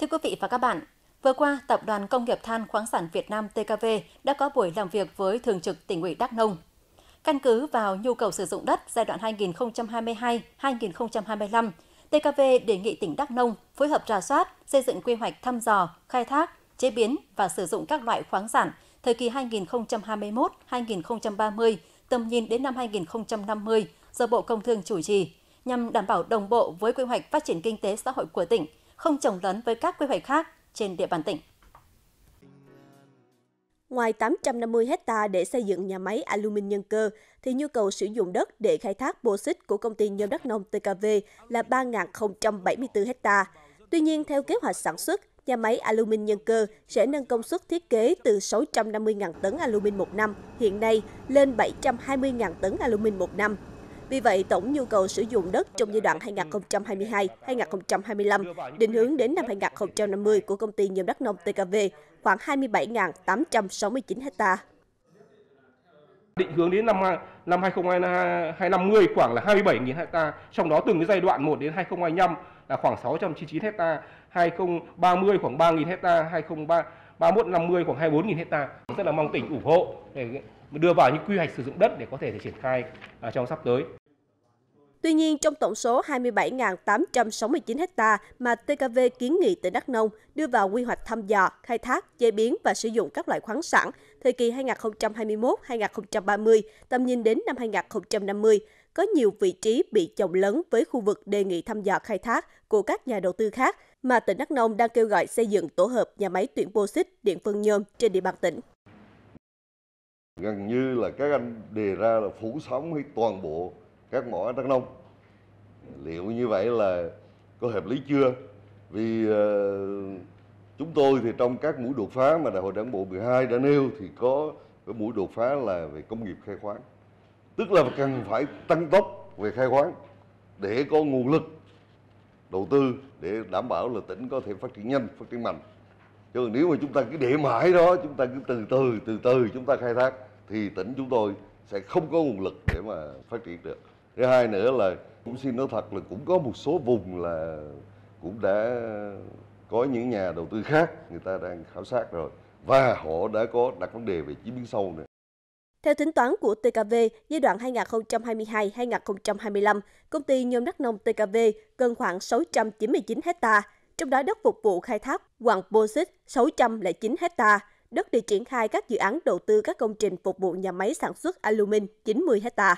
Thưa quý vị và các bạn, vừa qua Tập đoàn Công nghiệp Than khoáng sản Việt Nam TKV đã có buổi làm việc với Thường trực tỉnh ủy Đắk Nông. Căn cứ vào nhu cầu sử dụng đất giai đoạn 2022-2025, TKV đề nghị tỉnh Đắk Nông phối hợp rà soát, xây dựng quy hoạch thăm dò, khai thác, chế biến và sử dụng các loại khoáng sản thời kỳ 2021-2030, tầm nhìn đến năm 2050 do Bộ Công Thương chủ trì, nhằm đảm bảo đồng bộ với quy hoạch phát triển kinh tế xã hội của tỉnh – không trồng lấn với các quy hoạch khác trên địa bàn tỉnh. Ngoài 850 hecta để xây dựng nhà máy alumin nhân cơ, thì nhu cầu sử dụng đất để khai thác bô xích của công ty Nhôm đất nông TKV là 3.074 hecta. Tuy nhiên, theo kế hoạch sản xuất, nhà máy alumin nhân cơ sẽ nâng công suất thiết kế từ 650.000 tấn alumin một năm hiện nay lên 720.000 tấn alumin một năm vì vậy, tổng nhu cầu sử dụng đất trong giai đoạn 2022-2025 định hướng đến năm 2050 của công ty nhôm Đất nông TKV khoảng 27.869 ha. Định hướng đến năm năm 2050 khoảng là 27.000 ha, trong đó từng cái giai đoạn 1 đến 2025 là khoảng 699 ha, 2030 khoảng 3.000 ha, 2030 50 khoảng 24.000 ha Rất là mong tỉnh ủng hộ để đưa vào những quy hoạch sử dụng đất để có thể triển khai à, trong sắp tới. Tuy nhiên, trong tổng số 27.869 ha mà TKV kiến nghị tỉnh Đắk Nông đưa vào quy hoạch thăm dò, khai thác, chế biến và sử dụng các loại khoáng sản thời kỳ 2021-2030, tầm nhìn đến năm 2050, có nhiều vị trí bị chồng lấn với khu vực đề nghị thăm dò khai thác của các nhà đầu tư khác mà tỉnh Đắk Nông đang kêu gọi xây dựng tổ hợp nhà máy tuyển bô xích, điện phân nhôm trên địa bàn tỉnh. Gần như là các anh đề ra là phủ sóng hết toàn bộ các mỏ đắk nông liệu như vậy là có hợp lý chưa vì ờ, chúng tôi thì trong các mũi đột phá mà đại hội đảng bộ 12 đã nêu thì có cái mũi đột phá là về công nghiệp khai khoáng tức là cần phải tăng tốc về khai khoáng để có nguồn lực đầu tư để đảm bảo là tỉnh có thể phát triển nhanh phát triển mạnh chứ nếu mà chúng ta cứ để mãi đó chúng ta cứ từ từ từ từ chúng ta khai thác thì tỉnh chúng tôi sẽ không có nguồn lực để mà phát triển được thứ hai nữa là cũng xin nói thật là cũng có một số vùng là cũng đã có những nhà đầu tư khác người ta đang khảo sát rồi và họ đã có đặt vấn đề về chí biến sâu nữa theo tính toán của TKV, giai đoạn 2022-2025, công ty nhôm đất nông TKV cần khoảng 699 hecta, trong đó đất phục vụ khai thác quặng bauxit 609 hecta, đất để triển khai các dự án đầu tư các công trình phục vụ nhà máy sản xuất alumin 90 hecta.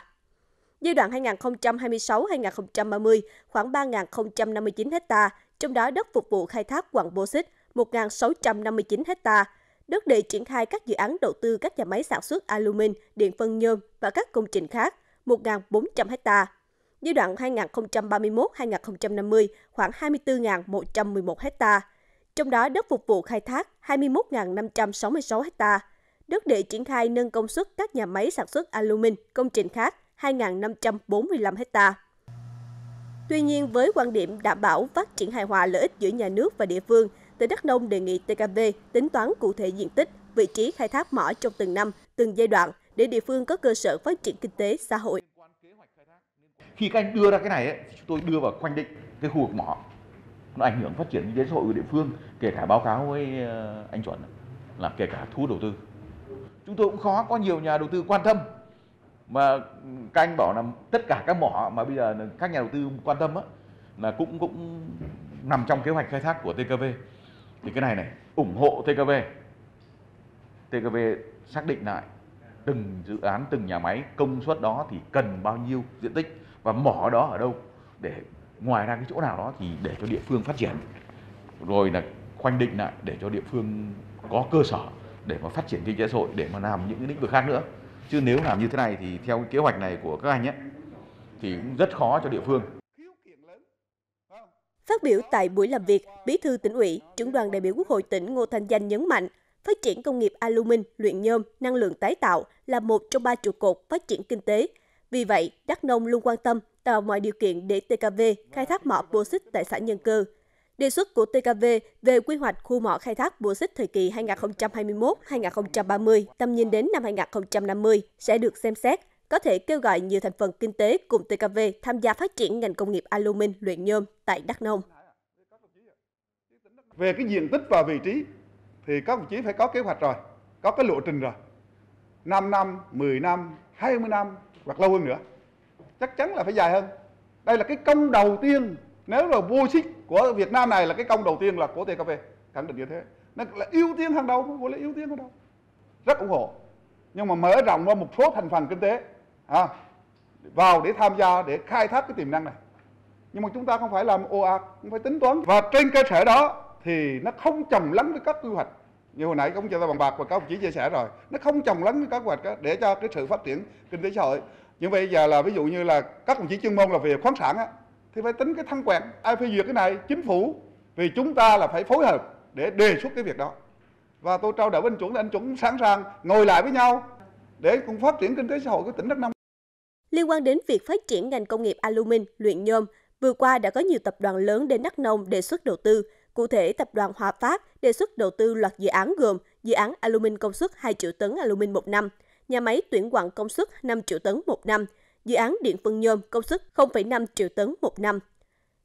Giai đoạn 2026-2030, khoảng 3.059 ha, trong đó đất phục vụ khai thác quặng bô xích 1.659 ha, đất để triển khai các dự án đầu tư các nhà máy sản xuất alumin, điện phân nhôm và các công trình khác 1.400 ha. Giai đoạn 2031-2050 khoảng 24.111 ha. Trong đó đất phục vụ khai thác 21.566 ha. Đất để triển khai nâng công suất các nhà máy sản xuất alumin, công trình khác 2.545 ha. Tuy nhiên, với quan điểm đảm bảo phát triển hài hòa lợi ích giữa nhà nước và địa phương, tỉnh Đắk Nông đề nghị TKV tính toán cụ thể diện tích, vị trí khai thác mỏ trong từng năm, từng giai đoạn để địa phương có cơ sở phát triển kinh tế xã hội. Khi các anh đưa ra cái này thì chúng tôi đưa vào khoanh định cái khu vực mỏ nó ảnh hưởng phát triển kinh tế xã hội của địa phương kể cả báo cáo với ờ, anh chuẩn là kể cả thu đầu tư chúng tôi cũng khó có nhiều nhà đầu tư quan tâm mà các anh bảo là tất cả các mỏ mà bây giờ các nhà đầu tư quan tâm á là cũng cũng nằm trong kế hoạch khai thác của TKV thì cái này này ủng hộ TKV TKV xác định lại từng dự án từng nhà máy công suất đó thì cần bao nhiêu diện tích và mỏ đó ở đâu để ngoài ra cái chỗ nào đó thì để cho địa phương phát triển rồi là khoanh định lại để cho địa phương có cơ sở để mà phát triển kinh tế xã hội để mà làm những cái lĩnh vực khác nữa Chứ nếu làm như thế này thì theo kế hoạch này của các anh ấy thì cũng rất khó cho địa phương. Phát biểu tại buổi làm việc, Bí thư tỉnh ủy, trưởng đoàn đại biểu Quốc hội tỉnh Ngô Thanh Danh nhấn mạnh, phát triển công nghiệp alumin, luyện nhôm, năng lượng tái tạo là một trong ba trụ cột phát triển kinh tế. Vì vậy, Đắk Nông luôn quan tâm tạo mọi điều kiện để TKV khai thác mỏ bauxit tại xã Nhân Cơ, Đề xuất của TKV về quy hoạch khu mỏ khai thác bùa xích thời kỳ 2021-2030, tầm nhìn đến năm 2050 sẽ được xem xét, có thể kêu gọi nhiều thành phần kinh tế cùng TKV tham gia phát triển ngành công nghiệp alumin luyện nhôm tại Đắk Nông. Về cái diện tích và vị trí thì các đồng chí phải có kế hoạch rồi, có cái lộ trình rồi. 5 năm, 10 năm, 20 năm hoặc lâu hơn nữa. Chắc chắn là phải dài hơn. Đây là cái công đầu tiên nếu là vô trích của Việt Nam này là cái công đầu tiên là của TKV khẳng định như thế nó là ưu tiên hàng đầu không là ưu tiên hàng đầu rất ủng hộ nhưng mà mở rộng ra một số thành phần kinh tế à, vào để tham gia để khai thác cái tiềm năng này nhưng mà chúng ta không phải làm ồ ạt không phải tính toán và trên cơ sở đó thì nó không chồng lấn với các quy hoạch như hồi nãy công cho ta bàn bạc và các ông chỉ chia sẻ rồi nó không chồng lấn với các quy hoạch để cho cái sự phát triển kinh tế xã hội nhưng bây giờ là ví dụ như là các đồng chí chuyên môn là về khoáng sản á thì phải tính cái thăng quẹt ai phê duyệt cái này chính phủ vì chúng ta là phải phối hợp để đề xuất cái việc đó và tôi trao đổi với anh chuẩn anh chuẩn sẵn sàng ngồi lại với nhau để cùng phát triển kinh tế xã hội của tỉnh đắk nông liên quan đến việc phát triển ngành công nghiệp alumin luyện nhôm vừa qua đã có nhiều tập đoàn lớn đến đắk nông đề xuất đầu tư Cụ thể, tập đoàn Hòa Phát đề xuất đầu tư loạt dự án gồm dự án alumin công suất 2 triệu tấn alumin một năm, nhà máy tuyển quặng công suất 5 triệu tấn một năm, dự án điện phân nhôm công suất 0,5 triệu tấn một năm,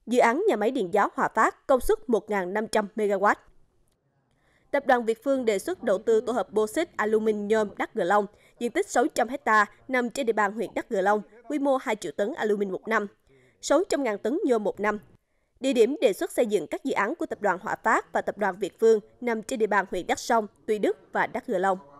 dự án nhà máy điện gió Hòa Phát công suất 1.500 MW. Tập đoàn Việt Phương đề xuất đầu tư tổ hợp bauxit alumin nhôm Đắk Gờ Long, diện tích 600 ha nằm trên địa bàn huyện Đắk Gờ Long, quy mô 2 triệu tấn alumin một năm, 600.000 tấn nhôm một năm. Địa điểm đề xuất xây dựng các dự án của Tập đoàn Hòa Phát và Tập đoàn Việt Phương nằm trên địa bàn huyện Đắk Sông, Tuy Đức và Đắk Gờ Long.